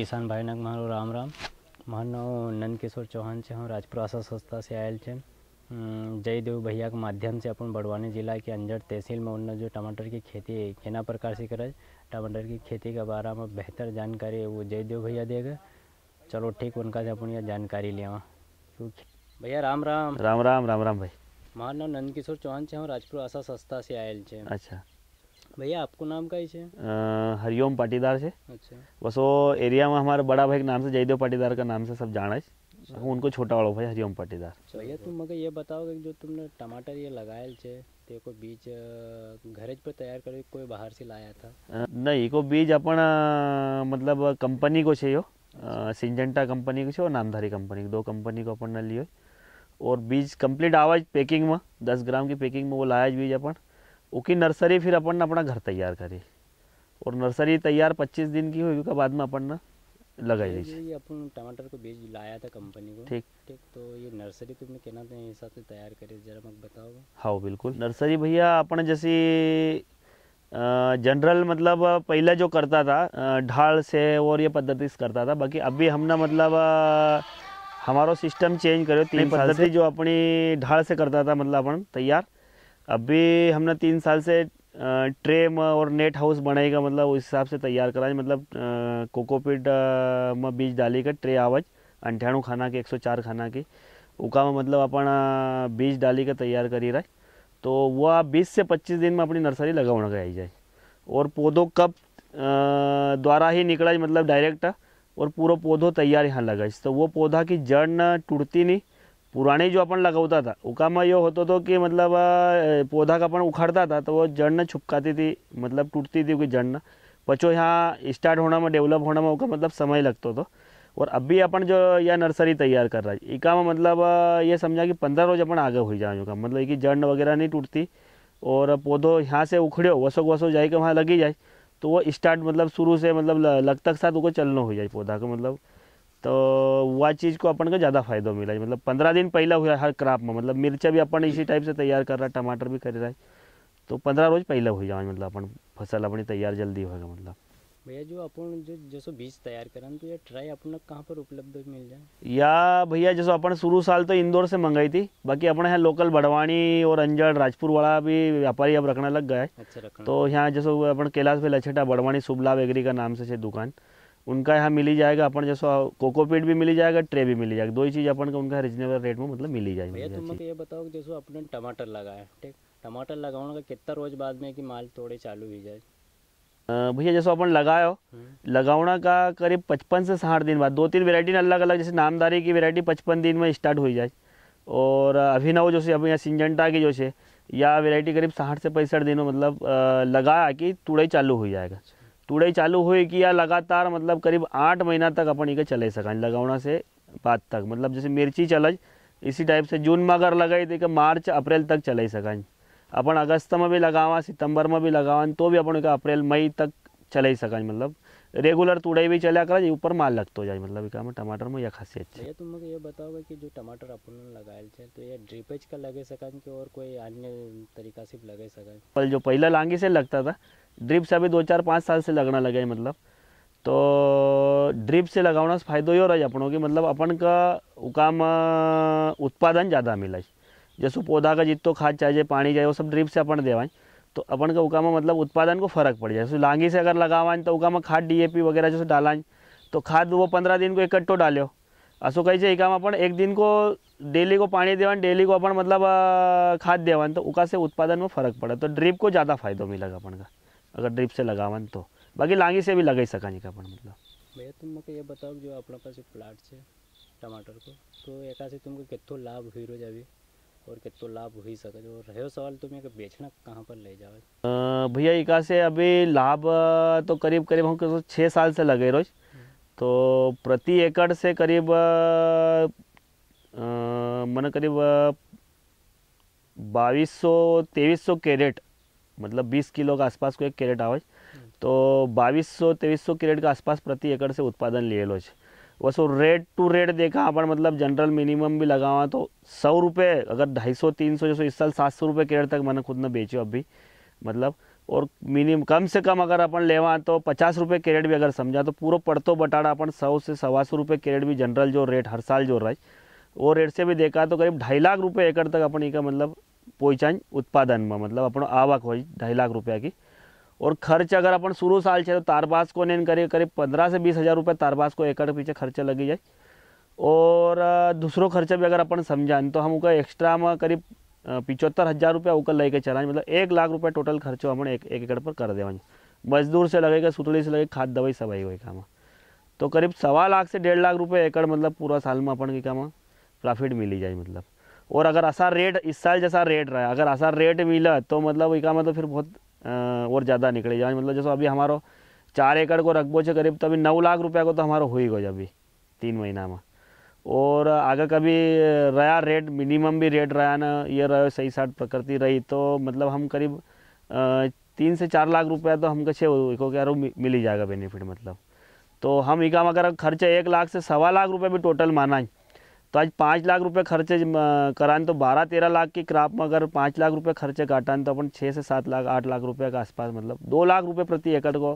किसान भाई नग मारू राम राम मानो नंदकिशोर चौहान से हम राजपुरासा संस्था से आयल छ अं, जयदेव भैया के माध्यम से अपन बड़वानी जिला के अंजड़ तहसील में उन जो टमाटर की खेती केना प्रकार से करे टमाटर की खेती के बारे में बेहतर जानकारी वो जयदेव भैया देगा चलो ठीक उनका से अपन यह जानकारी लिया भैया राम राम राम राम राम राम भाई मार नाम नंदकिशोर चौहान से हम राजपुर आशा संस्था से आयल छे अच्छा भैया आपको नाम का ही छे अं, हरिओम पाटीदार से अच्छा बस वो एरिया में हमारे बड़ा भाई के नाम से जयदेव पाटीदार का नाम से सब जाना है उनको छोटा वाला भाई हरिओम पाटीदार भैया तुम मगर ये बताओ कि जो तुमने टमाटर ये लगाए छे ते को बीज घर पर तैयार करे कोई बाहर से लाया था नहीं को बीज अपन मतलब कंपनी को छे सिंजेंटा कंपनी को और नामधारी कंपनी दो कंपनी को अपन ने लियो और बीज कंप्लीट आवाज पैकिंग में दस ग्राम की पैकिंग में वो लाया बीज अपन उसकी नर्सरी फिर अपन ने अपना घर तैयार करी और नर्सरी तैयार पच्चीस दिन की हुई उसके बाद में अपन ना लगाई रही थी अपन टमाटर को बीज लाया था कंपनी को ठीक ठीक तो ये नर्सरी तुमने केना के हिसाब से तैयार करे जरा मत बताओ हाँ बिल्कुल नर्सरी भैया अपन जैसे जनरल मतलब पहले जो करता था ढाल से और ये पद्धति से करता था बाकी अभी हमने मतलब हमारा सिस्टम चेंज करो तीन पद्धति जो अपनी ढाल से करता था मतलब अपन तैयार अभी हमने तीन साल से ट्रे में और नेट हाउस बनाएगा मतलब उस हिसाब से तैयार कराए मतलब कोकोपीट में बीज डालेगा ट्रे आवाज अंठाणु खाना के 104 खाना के उका में मतलब अपना बीज डाली के तैयार करी रहा है तो वह बीस से पच्चीस दिन में अपनी नर्सरी लगा का आई जाए और पौधों कब द्वारा ही निकला मतलब डायरेक्ट और पूरा पौधो तैयार यहाँ लगा तो वो पौधा की जड़ ना टूटती नहीं पुराने जो अपन लगौता था उका में ये होता तो कि मतलब पौधा का अपन उखाड़ता था तो वो जड़ न छुपकाती थी मतलब टूटती थी उसकी न पचो यहाँ स्टार्ट होना में डेवलप होना में उसका मतलब समय लगता था और अभी अपन जो यह नर्सरी तैयार कर रहा है इका में मतलब ये समझा कि पंद्रह रोज अपन आगे हो जाए उसका मतलब कि जड़ वगैरह नहीं टूटती और पौधों यहाँ से उखड़ो वसोक वसो जाए के वहाँ लगी जाए तो वो स्टार्ट मतलब शुरू से मतलब लग तक साथ वो चलना हो जाए पौधा का मतलब तो वह चीज़ को अपन को ज़्यादा फायदा मिला है मतलब पंद्रह दिन पहला हुआ हर क्रॉप में मतलब मिर्चा भी अपन इसी टाइप से तैयार कर रहा है टमाटर भी कर रहा है तो पंद्रह रोज पहला हो जाए मतलब अपन फसल अपनी तैयार जल्दी होगा मतलब भैया जो अपन जो जैसे बीज तैयार करन तो ये ट्राई अपन कहाँ पर उपलब्ध मिल जाए या भैया जैसे अपन शुरू साल तो इंदौर से मंगाई थी बाकी अपने यहाँ लोकल बड़वानी और अंजड़ राजपुर वाला भी व्यापारी अब रखना लग गया है अच्छा तो यहाँ जैसे अपन कैलाश भाई लछेटा बड़वानी शुभ लाभ एग्री का नाम से दुकान उनका यहाँ मिली जाएगा अपन जैसे कोकोपीट भी मिली जाएगा ट्रे भी मिली जाएगा दो ही चीज़ अपन का उनका रीजनेबल रेट में मतलब मिली जाएगी भैया तुम ये बताओ जैसे अपने टमाटर लगाया ठीक टमाटर लगाने का कितना रोज बाद में कि माल थोड़े चालू ही जाए भैया जैसे अपन लगाओ हम्म। लगाना का करीब पचपन से साठ दिन बाद दो तीन वेरायटी अलग अलग जैसे नामदारी की वेरायटी पचपन दिन में स्टार्ट हो जाए और अभिनव जो से अभी यहाँ सिंजनटा की जो से या वेरायटी करीब साठ से पैंसठ दिनों मतलब लगाया कि तुड़ाई चालू हो जाएगा तुड़ाई चालू हुई कि या लगातार मतलब करीब आठ महीना तक अपन इके चलाई सक लगौना से बाद तक मतलब जैसे मिर्ची चलज इसी टाइप से जून में अगर लगाई तो मार्च अप्रैल तक चल सक अपन अगस्त में भी लगावा सितंबर में भी लगावा तो भी अपन का अप्रैल मई तक चले सका मतलब रेगुलर तुड़ाई भी चला करा ऊपर माल लगते जाए मतलब एक में टमाटर में यह खासियत है भैया तुम ये बताओगे कि जो टमाटर अपन लगाए थे तो ये ड्रिपेज का लगे सका कि और कोई अन्य तरीका से लगे सका पल जो पहला लांगी से लगता था ड्रिप से अभी दो चार पाँच साल से लगना लगा है मतलब तो ड्रिप से लगाना से हो रहा है अपनों की मतलब अपन का उकाम उत्पादन ज़्यादा मिला जैसे पौधा का जितो खाद चाहिए पानी चाहिए वो सब ड्रिप से अपन देवाएं तो अपन का उगामा मतलब उत्पादन को फ़र्क पड़ जाए लांगी से अगर लगावाएं तो उगामा खाद डीएपी वगैरह जैसे डालान तो खाद वो पंद्रह दिन को इकट्ठो डालो असो कही है अपन एक दिन को डेली को पानी देवान डेली को अपन मतलब खाद देवान तो उका से उत्पादन में फ़र्क पड़ा तो ड्रिप को ज़्यादा फायदा मिलेगा अपन का अगर ड्रिप से लगावन तो बाकी लांगी से भी ही सका अपन मतलब भैया तुम मुझे ये बताओ जो अपने पास प्लाट है टमाटर को तो एक तुमको कितो लाभ हुई रोज अभी और कितो लाभ हो सके और रहे सवाल तुम्हें तो बेचना कहाँ पर ले जाओ भैया इका से अभी लाभ तो करीब करीब हम तो छः साल से लगे रोज तो प्रति एकड़ से करीब मन करीब बाईस सौ तेईस सौ कैरेट मतलब बीस किलो के आसपास को एक कैरेट आवाज हम्म। तो बाईस सौ तेईस सौ कैरेट के आसपास प्रति एकड़ से उत्पादन लिए लोज वैसे रेट टू रेट देखा अपन मतलब जनरल मिनिमम भी लगावा तो सौ रुपये अगर ढाई सौ तीन सौ जैसे इस साल सात सौ रुपये केड़ तक मैंने खुद ने बेचो अभी मतलब और मिनिमम कम से कम अगर अपन लेवा तो पचास रुपये केरेट भी अगर समझा तो पूरा पड़तो बटाड़ा अपन सौ से सवा सौ रुपये केरेट भी जनरल जो रेट हर साल जो है वो रेट से भी देखा तो करीब ढाई लाख रुपये एकड़ तक अपन का मतलब पहुँचाई उत्पादन में मतलब अपन आवक हो ढाई लाख रुपया की और खर्च अगर अपन शुरू साल छे तो तारबास को नहीं करीब करीब पंद्रह से बीस हज़ार रुपये तारबास को एकड़ पीछे खर्चा लगी जाए और दूसरों खर्चा भी अगर अपन समझाएं तो हम उनका एक्स्ट्रा में करीब पिचहत्तर हज़ार रुपया उनका लेके चलाएं मतलब एक लाख रुपये टोटल खर्चो हम एक एकड़ पर कर देवा मजदूर से लगेगा सुतड़ी से लगेगा खाद दवाई सवाई हुई काम तो करीब सवा लाख से डेढ़ लाख रुपये एकड़ मतलब पूरा साल में अपन की काम प्रॉफिट मिली जाए मतलब और अगर ऐसा रेट इस साल जैसा रेट रहा अगर ऐसा रेट मिला तो मतलब वही काम तो फिर बहुत और ज़्यादा निकले जाए मतलब जैसे अभी हमारो चार एकड़ को रकबो है करीब तो अभी नौ लाख रुपया को तो हमारो हो ही गए अभी तीन महीना में और आगे कभी रहा रेट मिनिमम भी रेट रहा ना ये रहो सही साठ प्रकृति रही तो मतलब हम करीब तीन से चार लाख रुपया तो हमको छे को क्या मिल ही जाएगा बेनिफिट मतलब तो हम इका अगर खर्चा एक लाख से सवा लाख रुपये भी टोटल माना है तो आज पाँच लाख रुपये खर्चे कराएं तो बारह तेरह लाख की क्रॉप में अगर पाँच लाख रुपये खर्चे काटान तो अपन छः से सात लाख आठ लाख रुपये के आसपास मतलब दो लाख रुपये प्रति एकड़ को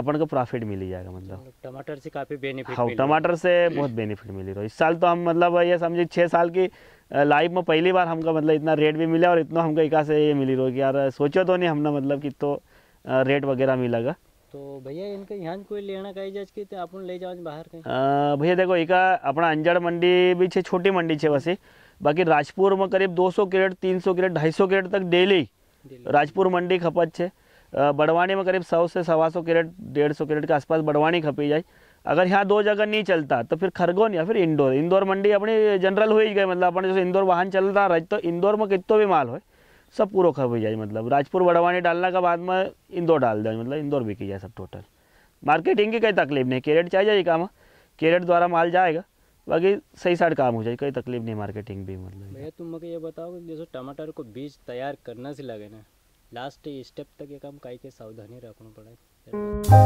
अपन को प्रॉफिट मिल जाएगा मतलब।, मतलब टमाटर से काफ़ी बेनिफिट हाँ टमाटर से बहुत बेनिफिट मिली रहा इस साल तो हम मतलब ये समझिए छः साल की लाइफ में पहली बार हमको मतलब इतना रेट भी मिला और इतना हमको इका से ये मिली रहो कि यार सोचो तो नहीं हमने मतलब कि तो रेट वगैरह मिलागा તો ભૈયા એમ કે યાન કોઈ લેણા કઈ જાય કે આપણે લઈ જવાની બહાર કઈ ભૈયા દેખો એક આપણા અંજાર મંડી भी छोटी मंडी મંડી છે વસી બાકી રાજપુરમાં કરીબ 200 सौ 300 ढाई सौ કેરેટ तक डेली राजपुर मंडी खपत है बड़वानी में करीब सौ से सवा सौ कैरेट डेढ़ सौ कैरेट के आसपास बड़वानी खपी जाए अगर यहाँ दो जगह नहीं चलता तो फिर खरगोन या फिर इंदौर इंदौर मंडी अपनी जनरल हो ही गई मतलब अपने जैसे इंदौर वाहन चलता रहे तो इंदौर में कितो भी माल हो सब पूरो हो जाए मतलब राजपुर बड़वानी डालना का बाद में इंदौर डाल दें मतलब इंदौर बिकी जाए सब टोटल मार्केटिंग की कई तकलीफ नहीं कैरेट चाहिए जाए काम कैरेट द्वारा माल जाएगा बाकी सही साइड काम हो जाए कोई तकलीफ नहीं मार्केटिंग भी मतलब भैया तुम मुझे ये बताओ जैसे टमाटर को बीज तैयार करना से लगे ना लास्ट स्टेप तक ये काम कहीं के सावधानी रखना पड़े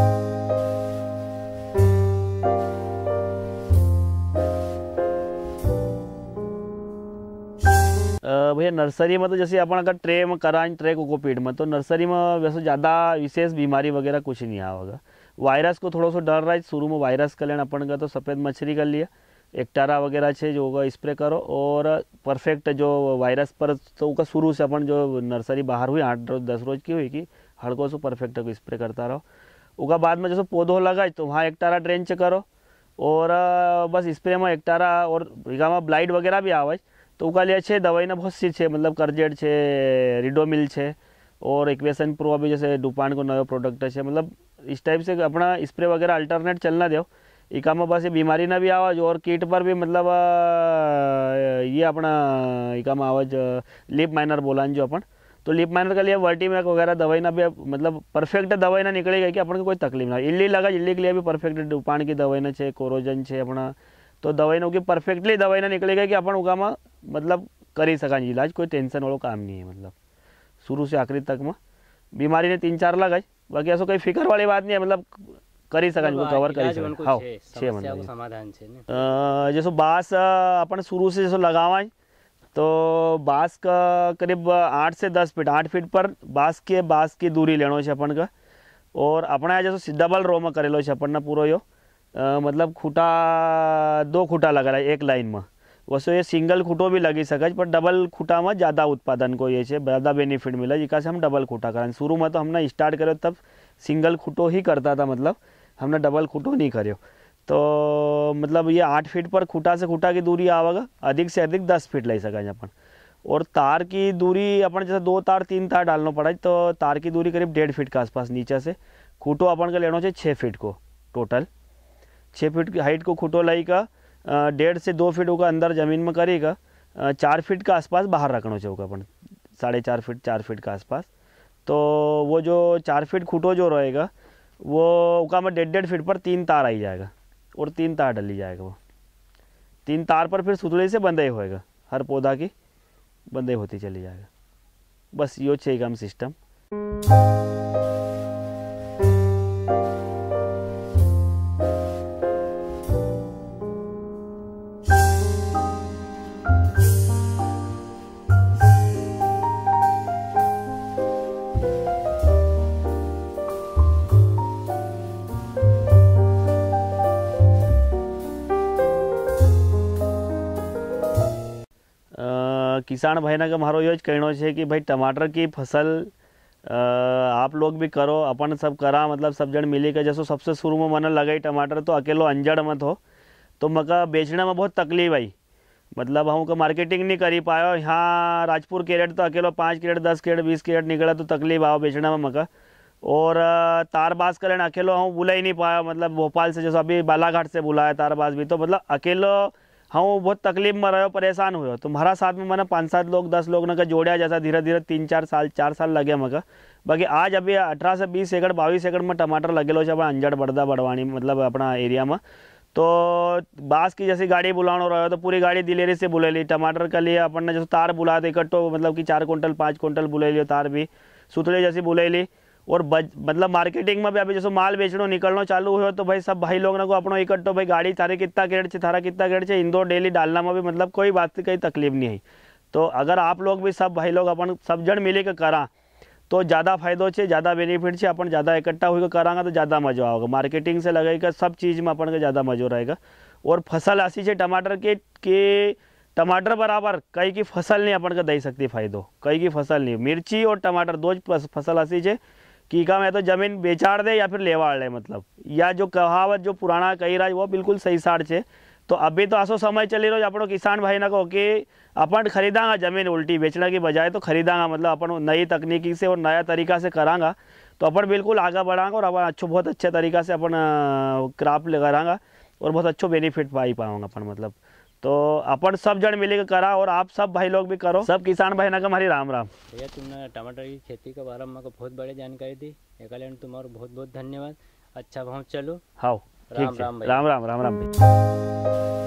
नर्सरी में तो जैसे अपन अगर ट्रे में कराएं ट्रे कोकोपीट में तो नर्सरी में वैसे ज़्यादा विशेष बीमारी वगैरह कुछ नहीं आवेगा वायरस को थोड़ा सा डर रहा है शुरू में वायरस का लेना अपन का तो सफ़ेद मछली कर लिया एकटारा वगैरह है जो होगा स्प्रे करो और परफेक्ट जो वायरस पर तो उसका शुरू से अपन जो नर्सरी बाहर हुई आठ रोज दस रोज की हुई कि हड़को से परफेक्ट को स्प्रे करता रहो उसका बाद में जैसे पौधों लगाए तो वहाँ एकटारा ड्रेंच करो और बस स्प्रे में एकटारा और रिगामा ब्लाइट वगैरह भी आवाज़ તો तो अच्छे दवाई ना बहुत સી मतलब મતલબ કરજેડ છે रिडोमिल है और इक्वेशन प्रो अभी जैसे डुपान को नया प्रोडक्ट है मतलब इस टाइप से अपना स्प्रे वगैरह अल्टरनेट चलना दो इका में बस ये बीमारी ना भी आवाज और किट पर भी मतलब ये अपना इका में आवाज लिप माइनर बोला जो अपन तो लिप माइनर के लिए मैक वगैरह दवाई ना भी मतलब परफेक्ट दवाई ना निकलेगा कि अपन को कोई तकलीफ ना इल्ली लगा इल्ली के लिए भी परफेक्ट डुपान की दवाई ना है कोरोजन है अपना तो दवाई ना परफेक्टली दवाई ना દવાઈના નીકળી ગઈ કે આપણ मतलब कर सका इलाज कोई કોઈ वालों काम नहीं है मतलब शुरू से आखिरी तक में बीमारी ने तीन चार लगा बाकी ऐसा कोई फिकर वाली बात नहीं है मतलब कर सका तो कवर कर जैसो हाँ बाँस अपन शुरू से जैसे लगावा तो बाँस का करीब आठ से दस फीट आठ फीट पर बाँस के बाँस की दूरी लेना है अपन का और अपना जैसे डबल रो में करेलो है अपन पूरा यो मतलब खूटा लग रहा है एक लाइन में वैसे ये सिंगल खूटो भी लगी सक पर डबल खूटा में ज़्यादा उत्पादन को ये ज़्यादा बेनिफिट मिला जिका से हम डबल खूटा करें शुरू में तो हमने स्टार्ट करो तब सिंगल खूटो ही करता था मतलब हमने डबल खूटो नहीं करो तो मतलब ये आठ फीट पर खूटा से खूटा की दूरी आवेगा अधिक से अधिक दस फीट ले सकें अपन और तार की दूरी अपन जैसे दो तार तीन तार डालना पड़ा तो तार की दूरी करीब डेढ़ फीट के आसपास नीचे से खूटो अपन का लेना चाहिए छः फीट को टोटल छः फीट की हाइट को खुटोलाई का डेढ़ से दो फीट होगा अंदर ज़मीन में करेगा चार फीट का आसपास बाहर रखना चाहिए अपन साढ़े चार फीट चार फीट का आसपास तो वो जो चार फीट खुटो जो रहेगा वो उका में डेढ़ डेढ़ फीट पर तीन तार आई जाएगा और तीन तार डली जाएगा वो तीन तार पर फिर सुतली से बंदे होएगा हर पौधा की बंदे होती चली जाएगा बस यो चाहिए काम सिस्टम किसान भाई કે મારો એ જ કહેણો कि भाई टमाटर की फसल आप लोग भी करो अपन सब करा मतलब सब जन मिली के जैसो सबसे शुरू में मैंने लगाई टमाटर तो अकेलो अंजड़ मत हो तो मका बेचने में बहुत तकलीफ आई मतलब हम को मार्केटिंग नहीं करी पाया यहाँ राजपुर कैरेट तो अकेलो पाँच कैरेट दस कैरेट बीस कैरेट निकला तो तकलीफ आओ बेचने में मका और तारबाज का अकेलो हम बुला ही नहीं पाया मतलब भोपाल से जैसे अभी बालाघाट से बुलाया तारबाज भी तो मतलब अकेलो हाँ वो बहुत तकलीफ में रहो परेशान हुए तुम्हारा साथ में मैंने पाँच सात लोग दस लोग ना जोड़िया जैसा धीरे धीरे तीन चार साल चार साल लगे मगर बाकी आज अभी अठारह से बीस एकड़ बाईस एकड़ में टमाटर लगे लो अपना अंजड़ बढ़दा बड़वानी मतलब अपना एरिया में तो बास की जैसी गाड़ी बुलानो रहो तो पूरी गाड़ी दिलेरी से बुले ली टमाटर के लिए अपन ने जैसे तार बुला दे इकट्ठो मतलब कि चार कुंटल पाँच कुंटल बुले लियो तार भी सुतले जैसी बुले ली और बज मतलब मार्केटिंग में भी अभी जैसे माल बेचनो निकलनो चालू हो तो भाई सब भाई लोग को अपनो इकट्ठो भाई गाड़ी थारे कितना केड़ है थारा कितना केड़ है इंदौर डेली डालना में भी मतलब कोई बात की कोई तकलीफ नहीं है तो अगर आप लोग भी सब भाई लोग अपन सब जन मिले के करा तो ज़्यादा फायदो है ज़्यादा बेनिफिट है अपन ज़्यादा इकट्ठा हुई करांगा तो ज़्यादा मजा आओगे मार्केटिंग से लगेगा सब चीज़ में अपन का ज़्यादा मजो रहेगा और फसल ऐसी है टमाटर के के टमाटर बराबर कई की फसल नहीं अपन का दे सकती फायदो कई की फसल नहीं मिर्ची और टमाटर दो फसल ऐसी है कीका है तो ज़मीन बेचाड़ दे या फिर लेवाड़ ले मतलब या जो कहावत जो पुराना कही रहा है वो बिल्कुल सही સાડ है तो अभी तो ऐसा समय चली रहो अपनों किसान भाई ना कहो कि अपन खरीदांगा ज़मीन उल्टी बेचने की बजाय तो खरीदांगा मतलब अपन नई तकनीकी से और नया तरीका से करांगा तो अपन बिल्कुल आगे बढ़ाएंगे और अपन अच्छो बहुत अच्छे तरीका से अपन क्राप लगा और बहुत अच्छो बेनिफिट पाई पाऊँगा अपन मतलब तो अपन सब जन मिले के करा और आप सब भाई लोग भी करो सब किसान भाई ना हमारी राम राम भैया तुमने टमाटर की खेती के बारे में बहुत बड़ी जानकारी दी एक तुम्हारा बहुत बहुत धन्यवाद अच्छा भाव चलो हाँ राम राम राम राम राम राम